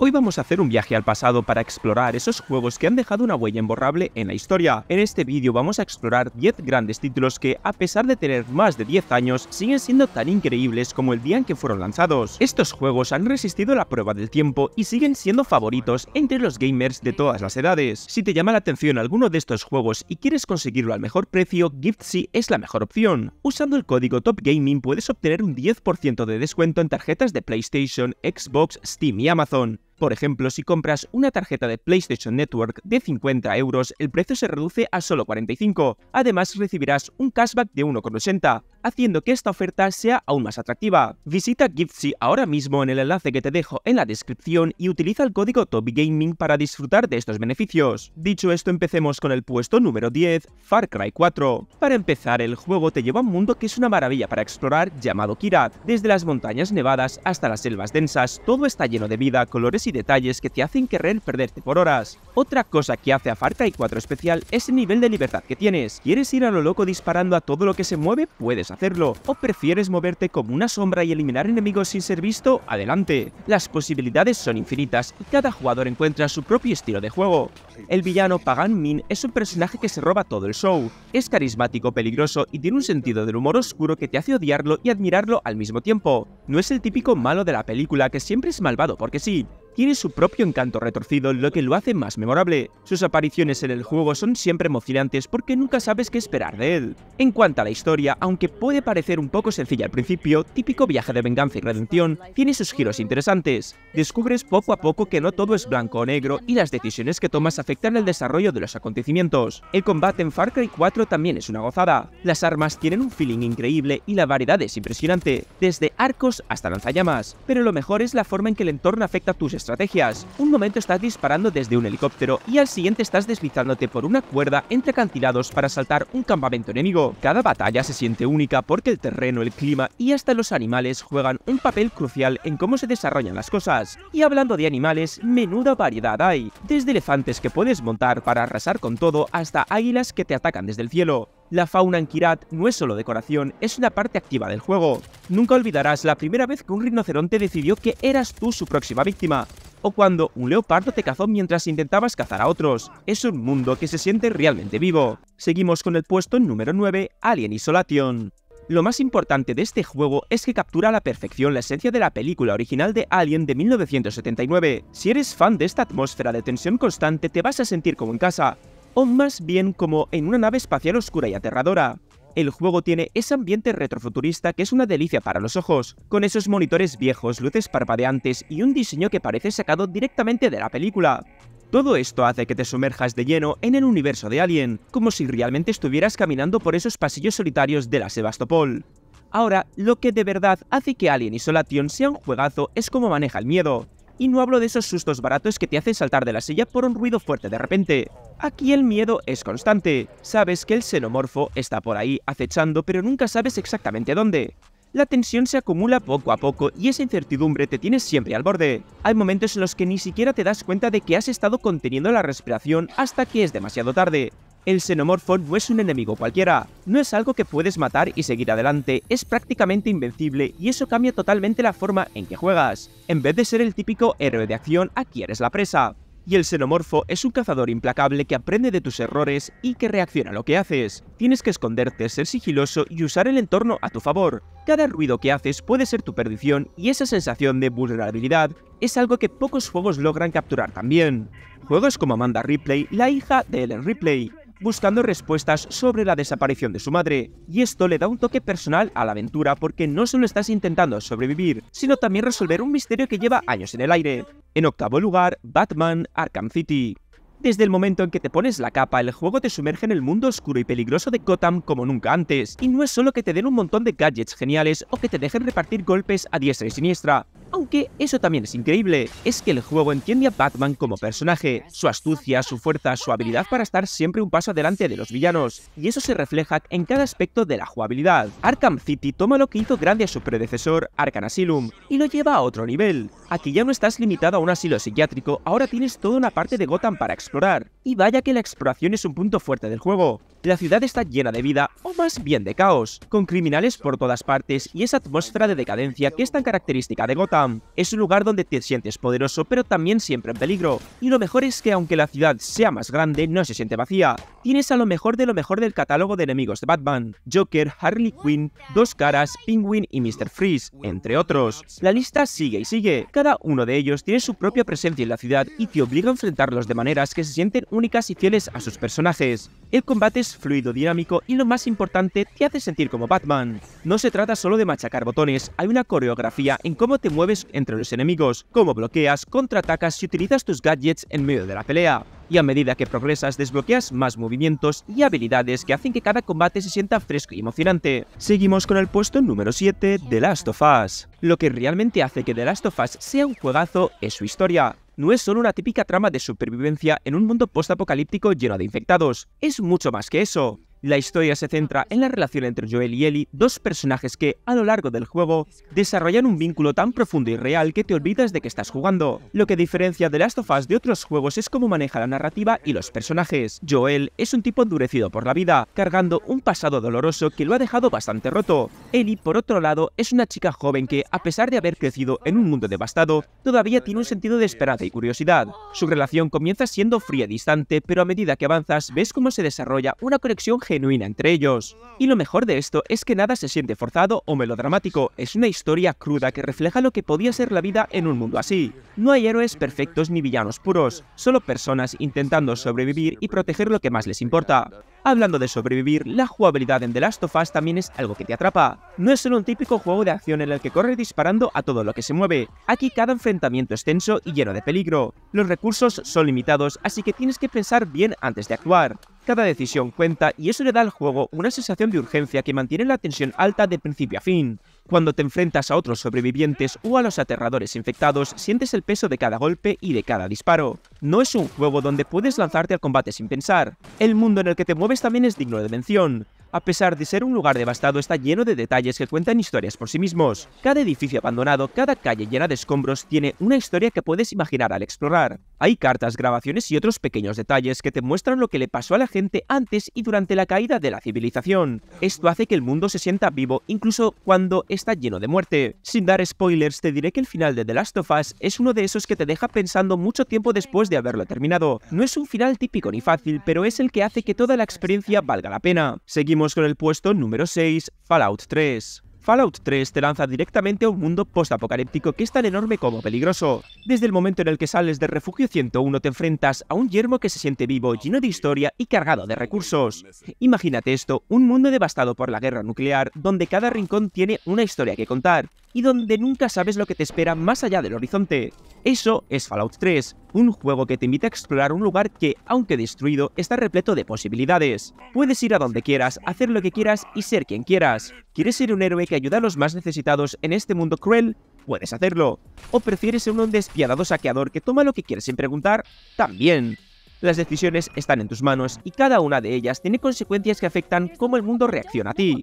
Hoy vamos a hacer un viaje al pasado para explorar esos juegos que han dejado una huella imborrable en la historia. En este vídeo vamos a explorar 10 grandes títulos que, a pesar de tener más de 10 años, siguen siendo tan increíbles como el día en que fueron lanzados. Estos juegos han resistido la prueba del tiempo y siguen siendo favoritos entre los gamers de todas las edades. Si te llama la atención alguno de estos juegos y quieres conseguirlo al mejor precio, Giftsy es la mejor opción. Usando el código TOPGAMING puedes obtener un 10% de descuento en tarjetas de PlayStation, Xbox, Steam y Amazon. Por ejemplo, si compras una tarjeta de PlayStation Network de 50 euros, el precio se reduce a solo 45. Además, recibirás un cashback de 1,80, haciendo que esta oferta sea aún más atractiva. Visita Giftsy ahora mismo en el enlace que te dejo en la descripción y utiliza el código TOBYGAMING para disfrutar de estos beneficios. Dicho esto, empecemos con el puesto número 10, Far Cry 4. Para empezar, el juego te lleva a un mundo que es una maravilla para explorar llamado Kirat. Desde las montañas nevadas hasta las selvas densas, todo está lleno de vida, colores y detalles que te hacen querer perderte por horas. Otra cosa que hace a Far Cry 4 especial es el nivel de libertad que tienes. ¿Quieres ir a lo loco disparando a todo lo que se mueve? Puedes hacerlo. ¿O prefieres moverte como una sombra y eliminar enemigos sin ser visto? Adelante. Las posibilidades son infinitas y cada jugador encuentra su propio estilo de juego. El villano Pagan Min es un personaje que se roba todo el show. Es carismático, peligroso y tiene un sentido del humor oscuro que te hace odiarlo y admirarlo al mismo tiempo. No es el típico malo de la película que siempre es malvado porque sí, tiene su propio encanto retorcido, lo que lo hace más memorable. Sus apariciones en el juego son siempre emocionantes porque nunca sabes qué esperar de él. En cuanto a la historia, aunque puede parecer un poco sencilla al principio, típico viaje de venganza y redención, tiene sus giros interesantes. Descubres poco a poco que no todo es blanco o negro y las decisiones que tomas afectan el desarrollo de los acontecimientos. El combate en Far Cry 4 también es una gozada. Las armas tienen un feeling increíble y la variedad es impresionante, desde arcos hasta lanzallamas, pero lo mejor es la forma en que el entorno afecta a tus estrategias. Un momento estás disparando desde un helicóptero y al siguiente estás deslizándote por una cuerda entre acantilados para saltar un campamento enemigo. Cada batalla se siente única porque el terreno, el clima y hasta los animales juegan un papel crucial en cómo se desarrollan las cosas. Y hablando de animales, menuda variedad hay. Desde elefantes que puedes montar para arrasar con todo hasta águilas que te atacan desde el cielo. La fauna en Kirat no es solo decoración, es una parte activa del juego. Nunca olvidarás la primera vez que un rinoceronte decidió que eras tú su próxima víctima, o cuando un leopardo te cazó mientras intentabas cazar a otros. Es un mundo que se siente realmente vivo. Seguimos con el puesto número 9, Alien Isolation. Lo más importante de este juego es que captura a la perfección la esencia de la película original de Alien de 1979. Si eres fan de esta atmósfera de tensión constante te vas a sentir como en casa, o más bien como en una nave espacial oscura y aterradora. El juego tiene ese ambiente retrofuturista que es una delicia para los ojos, con esos monitores viejos, luces parpadeantes y un diseño que parece sacado directamente de la película. Todo esto hace que te sumerjas de lleno en el universo de Alien, como si realmente estuvieras caminando por esos pasillos solitarios de la Sebastopol. Ahora, lo que de verdad hace que Alien Isolation sea un juegazo es cómo maneja el miedo, y no hablo de esos sustos baratos que te hacen saltar de la silla por un ruido fuerte de repente. Aquí el miedo es constante. Sabes que el xenomorfo está por ahí acechando, pero nunca sabes exactamente dónde. La tensión se acumula poco a poco y esa incertidumbre te tiene siempre al borde. Hay momentos en los que ni siquiera te das cuenta de que has estado conteniendo la respiración hasta que es demasiado tarde. El xenomorfo no es un enemigo cualquiera, no es algo que puedes matar y seguir adelante, es prácticamente invencible y eso cambia totalmente la forma en que juegas. En vez de ser el típico héroe de acción, aquí eres la presa. Y el xenomorfo es un cazador implacable que aprende de tus errores y que reacciona a lo que haces. Tienes que esconderte, ser sigiloso y usar el entorno a tu favor. Cada ruido que haces puede ser tu perdición y esa sensación de vulnerabilidad es algo que pocos juegos logran capturar también. Juegos como Amanda Ripley, la hija de Ellen Ripley, buscando respuestas sobre la desaparición de su madre, y esto le da un toque personal a la aventura porque no solo estás intentando sobrevivir, sino también resolver un misterio que lleva años en el aire. En octavo lugar, Batman Arkham City. Desde el momento en que te pones la capa, el juego te sumerge en el mundo oscuro y peligroso de Gotham como nunca antes, y no es solo que te den un montón de gadgets geniales o que te dejen repartir golpes a diestra y siniestra, aunque eso también es increíble, es que el juego entiende a Batman como personaje, su astucia, su fuerza, su habilidad para estar siempre un paso adelante de los villanos, y eso se refleja en cada aspecto de la jugabilidad. Arkham City toma lo que hizo grande a su predecesor, Arkham Asylum, y lo lleva a otro nivel. Aquí ya no estás limitado a un asilo psiquiátrico, ahora tienes toda una parte de Gotham para explorar. Y vaya que la exploración es un punto fuerte del juego. La ciudad está llena de vida, o más bien de caos, con criminales por todas partes y esa atmósfera de decadencia que es tan característica de Gotham. Es un lugar donde te sientes poderoso, pero también siempre en peligro. Y lo mejor es que aunque la ciudad sea más grande, no se siente vacía. Tienes a lo mejor de lo mejor del catálogo de enemigos de Batman, Joker, Harley Quinn, Dos Caras, Penguin y Mr. Freeze, entre otros. La lista sigue y sigue. Cada uno de ellos tiene su propia presencia en la ciudad y te obliga a enfrentarlos de maneras que se sienten únicas y fieles a sus personajes. El combate es fluido, dinámico y lo más importante, te hace sentir como Batman. No se trata solo de machacar botones, hay una coreografía en cómo te mueves entre los enemigos, cómo bloqueas, contraatacas y utilizas tus gadgets en medio de la pelea. Y a medida que progresas desbloqueas más movimientos y habilidades que hacen que cada combate se sienta fresco y emocionante. Seguimos con el puesto número 7, The Last of Us. Lo que realmente hace que The Last of Us sea un juegazo es su historia no es solo una típica trama de supervivencia en un mundo postapocalíptico lleno de infectados, es mucho más que eso. La historia se centra en la relación entre Joel y Ellie, dos personajes que, a lo largo del juego, desarrollan un vínculo tan profundo y real que te olvidas de que estás jugando. Lo que diferencia de Last of de otros juegos es cómo maneja la narrativa y los personajes. Joel es un tipo endurecido por la vida, cargando un pasado doloroso que lo ha dejado bastante roto. Ellie, por otro lado, es una chica joven que, a pesar de haber crecido en un mundo devastado, todavía tiene un sentido de esperanza y curiosidad. Su relación comienza siendo fría y distante, pero a medida que avanzas ves cómo se desarrolla una conexión genuina entre ellos. Y lo mejor de esto es que nada se siente forzado o melodramático, es una historia cruda que refleja lo que podía ser la vida en un mundo así. No hay héroes perfectos ni villanos puros, solo personas intentando sobrevivir y proteger lo que más les importa. Hablando de sobrevivir, la jugabilidad en The Last of Us también es algo que te atrapa. No es solo un típico juego de acción en el que corres disparando a todo lo que se mueve, aquí cada enfrentamiento es tenso y lleno de peligro. Los recursos son limitados, así que tienes que pensar bien antes de actuar. Cada decisión cuenta y eso le da al juego una sensación de urgencia que mantiene la tensión alta de principio a fin. Cuando te enfrentas a otros sobrevivientes o a los aterradores infectados, sientes el peso de cada golpe y de cada disparo. No es un juego donde puedes lanzarte al combate sin pensar. El mundo en el que te mueves también es digno de mención. A pesar de ser un lugar devastado, está lleno de detalles que cuentan historias por sí mismos. Cada edificio abandonado, cada calle llena de escombros, tiene una historia que puedes imaginar al explorar. Hay cartas, grabaciones y otros pequeños detalles que te muestran lo que le pasó a la gente antes y durante la caída de la civilización. Esto hace que el mundo se sienta vivo incluso cuando está lleno de muerte. Sin dar spoilers, te diré que el final de The Last of Us es uno de esos que te deja pensando mucho tiempo después de haberlo terminado. No es un final típico ni fácil, pero es el que hace que toda la experiencia valga la pena. Seguimos con el puesto número 6, Fallout 3. Fallout 3 te lanza directamente a un mundo postapocalíptico que es tan enorme como peligroso. Desde el momento en el que sales de Refugio 101 te enfrentas a un yermo que se siente vivo, lleno de historia y cargado de recursos. Imagínate esto, un mundo devastado por la guerra nuclear, donde cada rincón tiene una historia que contar, y donde nunca sabes lo que te espera más allá del horizonte. Eso es Fallout 3, un juego que te invita a explorar un lugar que, aunque destruido, está repleto de posibilidades. Puedes ir a donde quieras, hacer lo que quieras y ser quien quieras. ¿Quieres ser un héroe que ayuda a los más necesitados en este mundo cruel? Puedes hacerlo. ¿O prefieres ser un despiadado saqueador que toma lo que quieres sin preguntar? También. Las decisiones están en tus manos y cada una de ellas tiene consecuencias que afectan cómo el mundo reacciona a ti.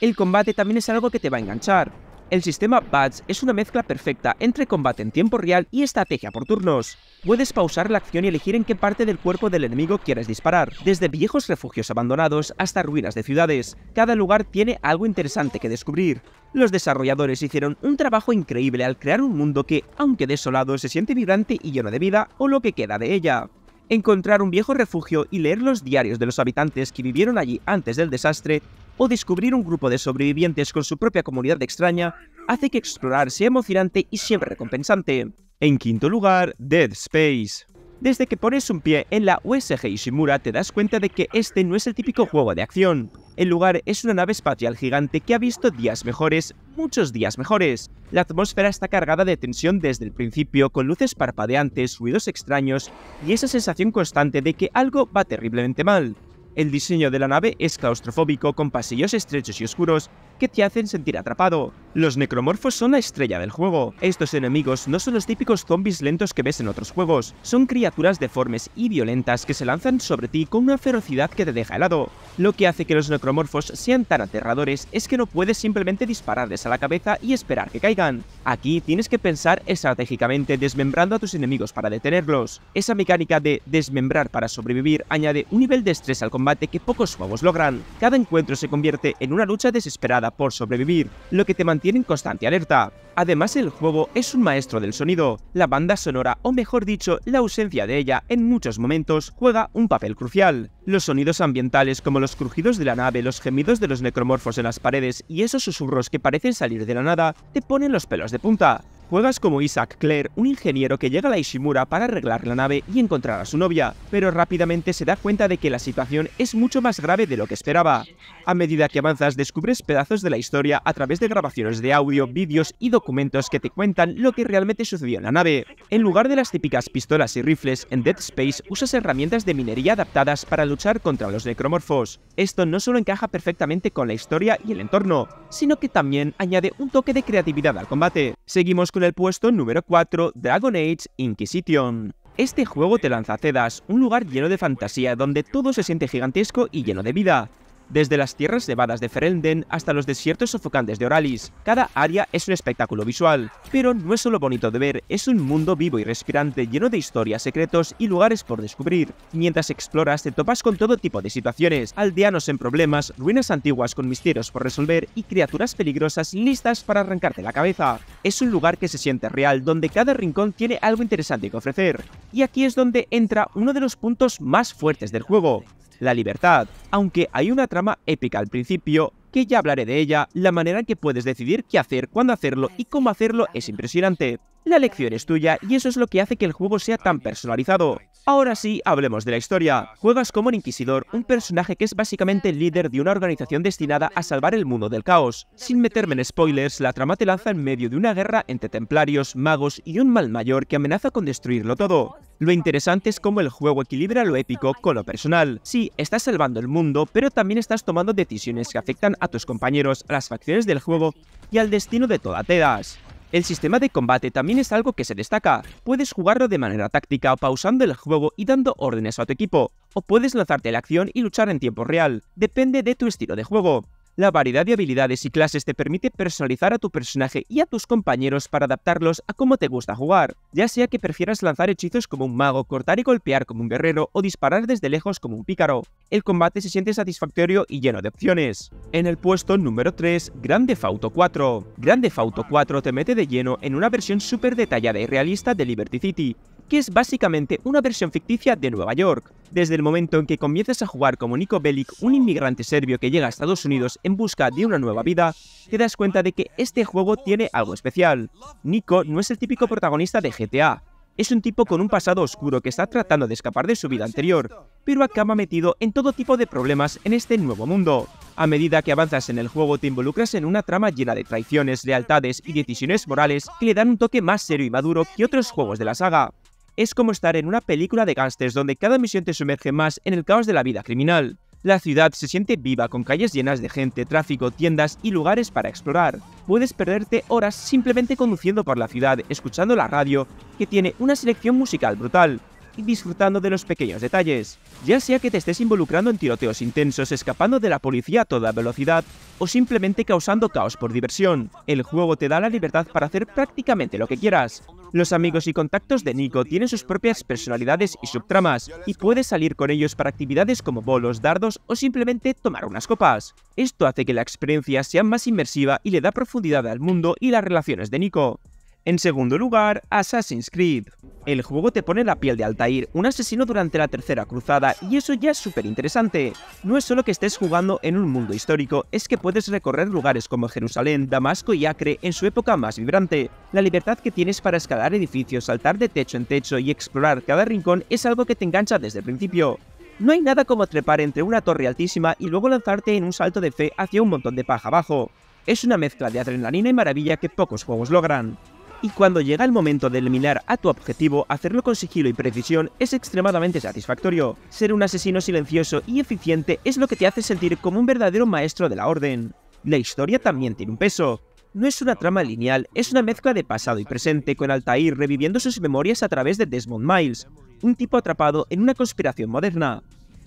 El combate también es algo que te va a enganchar. El sistema BATS es una mezcla perfecta entre combate en tiempo real y estrategia por turnos. Puedes pausar la acción y elegir en qué parte del cuerpo del enemigo quieres disparar, desde viejos refugios abandonados hasta ruinas de ciudades. Cada lugar tiene algo interesante que descubrir. Los desarrolladores hicieron un trabajo increíble al crear un mundo que, aunque desolado, se siente vibrante y lleno de vida o lo que queda de ella. Encontrar un viejo refugio y leer los diarios de los habitantes que vivieron allí antes del desastre o descubrir un grupo de sobrevivientes con su propia comunidad extraña hace que explorar sea emocionante y siempre recompensante. En quinto lugar, Dead Space. Desde que pones un pie en la USG Ishimura te das cuenta de que este no es el típico juego de acción. El lugar es una nave espacial gigante que ha visto días mejores, muchos días mejores. La atmósfera está cargada de tensión desde el principio, con luces parpadeantes, ruidos extraños y esa sensación constante de que algo va terriblemente mal. El diseño de la nave es claustrofóbico con pasillos estrechos y oscuros te hacen sentir atrapado. Los necromorfos son la estrella del juego. Estos enemigos no son los típicos zombies lentos que ves en otros juegos, son criaturas deformes y violentas que se lanzan sobre ti con una ferocidad que te deja helado. Lo que hace que los necromorfos sean tan aterradores es que no puedes simplemente dispararles a la cabeza y esperar que caigan. Aquí tienes que pensar estratégicamente desmembrando a tus enemigos para detenerlos. Esa mecánica de desmembrar para sobrevivir añade un nivel de estrés al combate que pocos juegos logran. Cada encuentro se convierte en una lucha desesperada por sobrevivir, lo que te mantiene en constante alerta. Además, el juego es un maestro del sonido. La banda sonora, o mejor dicho, la ausencia de ella en muchos momentos, juega un papel crucial. Los sonidos ambientales como los crujidos de la nave, los gemidos de los necromorfos en las paredes y esos susurros que parecen salir de la nada, te ponen los pelos de punta juegas como Isaac Claire, un ingeniero que llega a la Ishimura para arreglar la nave y encontrar a su novia, pero rápidamente se da cuenta de que la situación es mucho más grave de lo que esperaba. A medida que avanzas descubres pedazos de la historia a través de grabaciones de audio, vídeos y documentos que te cuentan lo que realmente sucedió en la nave. En lugar de las típicas pistolas y rifles, en Dead Space usas herramientas de minería adaptadas para luchar contra los necromorfos. Esto no solo encaja perfectamente con la historia y el entorno, sino que también añade un toque de creatividad al combate. Seguimos con el puesto número 4, Dragon Age Inquisition. Este juego te lanza a Cedas, un lugar lleno de fantasía donde todo se siente gigantesco y lleno de vida. Desde las tierras nevadas de Ferelden hasta los desiertos sofocantes de Oralis, cada área es un espectáculo visual. Pero no es solo bonito de ver, es un mundo vivo y respirante lleno de historias, secretos y lugares por descubrir. Mientras exploras te topas con todo tipo de situaciones, aldeanos en problemas, ruinas antiguas con misterios por resolver y criaturas peligrosas listas para arrancarte la cabeza. Es un lugar que se siente real, donde cada rincón tiene algo interesante que ofrecer. Y aquí es donde entra uno de los puntos más fuertes del juego, la libertad, aunque hay una trama épica al principio que ya hablaré de ella, la manera en que puedes decidir qué hacer, cuándo hacerlo y cómo hacerlo es impresionante. La elección es tuya y eso es lo que hace que el juego sea tan personalizado. Ahora sí, hablemos de la historia. Juegas como un inquisidor, un personaje que es básicamente el líder de una organización destinada a salvar el mundo del caos. Sin meterme en spoilers, la trama te lanza en medio de una guerra entre templarios, magos y un mal mayor que amenaza con destruirlo todo. Lo interesante es cómo el juego equilibra lo épico con lo personal. Sí, estás salvando el mundo, pero también estás tomando decisiones que afectan a tus compañeros, a las facciones del juego y al destino de toda Tedas. El sistema de combate también es algo que se destaca. Puedes jugarlo de manera táctica, pausando el juego y dando órdenes a tu equipo, o puedes lanzarte a la acción y luchar en tiempo real, depende de tu estilo de juego. La variedad de habilidades y clases te permite personalizar a tu personaje y a tus compañeros para adaptarlos a cómo te gusta jugar, ya sea que prefieras lanzar hechizos como un mago, cortar y golpear como un guerrero o disparar desde lejos como un pícaro. El combate se siente satisfactorio y lleno de opciones. En el puesto número 3, Grande Fauto 4. Grande Fauto 4 te mete de lleno en una versión súper detallada y realista de Liberty City, que es básicamente una versión ficticia de Nueva York. Desde el momento en que comienzas a jugar como Nico Bellic, un inmigrante serbio que llega a Estados Unidos en busca de una nueva vida, te das cuenta de que este juego tiene algo especial. Nico no es el típico protagonista de GTA, es un tipo con un pasado oscuro que está tratando de escapar de su vida anterior, pero acaba metido en todo tipo de problemas en este nuevo mundo. A medida que avanzas en el juego te involucras en una trama llena de traiciones, lealtades y decisiones morales que le dan un toque más serio y maduro que otros juegos de la saga es como estar en una película de gangsters donde cada misión te sumerge más en el caos de la vida criminal. La ciudad se siente viva con calles llenas de gente, tráfico, tiendas y lugares para explorar. Puedes perderte horas simplemente conduciendo por la ciudad, escuchando la radio, que tiene una selección musical brutal, y disfrutando de los pequeños detalles, ya sea que te estés involucrando en tiroteos intensos, escapando de la policía a toda velocidad o simplemente causando caos por diversión. El juego te da la libertad para hacer prácticamente lo que quieras, los amigos y contactos de Nico tienen sus propias personalidades y subtramas, y puedes salir con ellos para actividades como bolos, dardos o simplemente tomar unas copas. Esto hace que la experiencia sea más inmersiva y le da profundidad al mundo y las relaciones de Nico. En segundo lugar, Assassin's Creed. El juego te pone la piel de Altair, un asesino durante la Tercera Cruzada, y eso ya es súper interesante. No es solo que estés jugando en un mundo histórico, es que puedes recorrer lugares como Jerusalén, Damasco y Acre en su época más vibrante. La libertad que tienes para escalar edificios, saltar de techo en techo y explorar cada rincón es algo que te engancha desde el principio. No hay nada como trepar entre una torre altísima y luego lanzarte en un salto de fe hacia un montón de paja abajo. Es una mezcla de adrenalina y maravilla que pocos juegos logran y cuando llega el momento de eliminar a tu objetivo, hacerlo con sigilo y precisión es extremadamente satisfactorio. Ser un asesino silencioso y eficiente es lo que te hace sentir como un verdadero maestro de la orden. La historia también tiene un peso, no es una trama lineal, es una mezcla de pasado y presente, con Altair reviviendo sus memorias a través de Desmond Miles, un tipo atrapado en una conspiración moderna.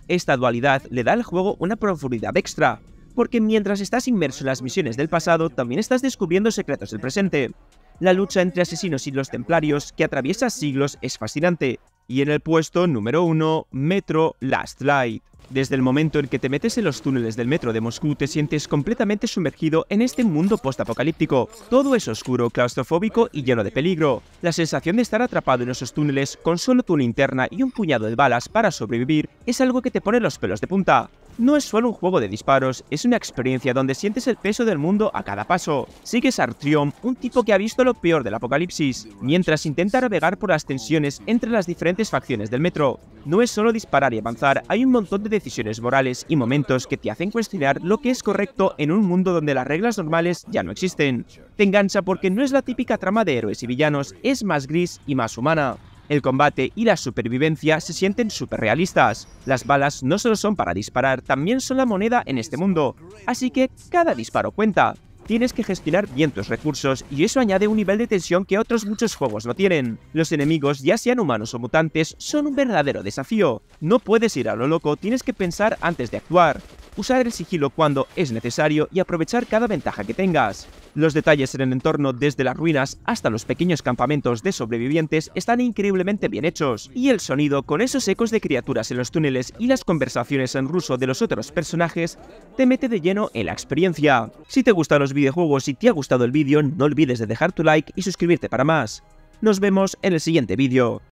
Esta dualidad le da al juego una profundidad extra, porque mientras estás inmerso en las misiones del pasado, también estás descubriendo secretos del presente la lucha entre asesinos y los templarios que atraviesa siglos es fascinante. Y en el puesto número 1, Metro Last Light. Desde el momento en que te metes en los túneles del metro de Moscú te sientes completamente sumergido en este mundo postapocalíptico. Todo es oscuro, claustrofóbico y lleno de peligro. La sensación de estar atrapado en esos túneles con solo tu linterna y un puñado de balas para sobrevivir es algo que te pone los pelos de punta. No es solo un juego de disparos, es una experiencia donde sientes el peso del mundo a cada paso. Sigues a un tipo que ha visto lo peor del apocalipsis, mientras intenta navegar por las tensiones entre las diferentes facciones del metro. No es solo disparar y avanzar, hay un montón de decisiones morales y momentos que te hacen cuestionar lo que es correcto en un mundo donde las reglas normales ya no existen. Te engancha porque no es la típica trama de héroes y villanos, es más gris y más humana. El combate y la supervivencia se sienten realistas. Las balas no solo son para disparar, también son la moneda en este mundo, así que cada disparo cuenta. Tienes que gestionar bien tus recursos y eso añade un nivel de tensión que otros muchos juegos no tienen. Los enemigos, ya sean humanos o mutantes, son un verdadero desafío. No puedes ir a lo loco, tienes que pensar antes de actuar usar el sigilo cuando es necesario y aprovechar cada ventaja que tengas. Los detalles en el entorno, desde las ruinas hasta los pequeños campamentos de sobrevivientes, están increíblemente bien hechos, y el sonido, con esos ecos de criaturas en los túneles y las conversaciones en ruso de los otros personajes, te mete de lleno en la experiencia. Si te gustan los videojuegos y te ha gustado el vídeo, no olvides de dejar tu like y suscribirte para más. Nos vemos en el siguiente vídeo.